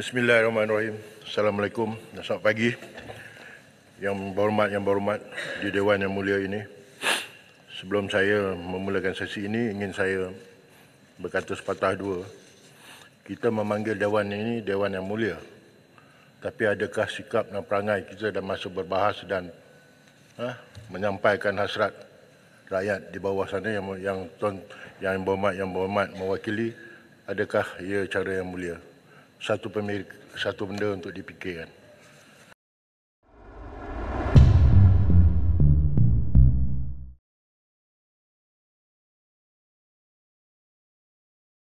Bismillahirrahmanirrahim. Assalamualaikum. Selamat pagi. Yang berhormat, yang berhormat di Dewan yang mulia ini. Sebelum saya memulakan sesi ini, ingin saya berkata sepatah dua. Kita memanggil Dewan ini Dewan yang mulia. Tapi adakah sikap dan perangai kita dah masuk berbahas dan ha, menyampaikan hasrat rakyat di bawah sana yang yang yang berhormat yang berhormat mewakili adakah ia cara yang mulia satu pemilik satu benda untuk dipikirkan.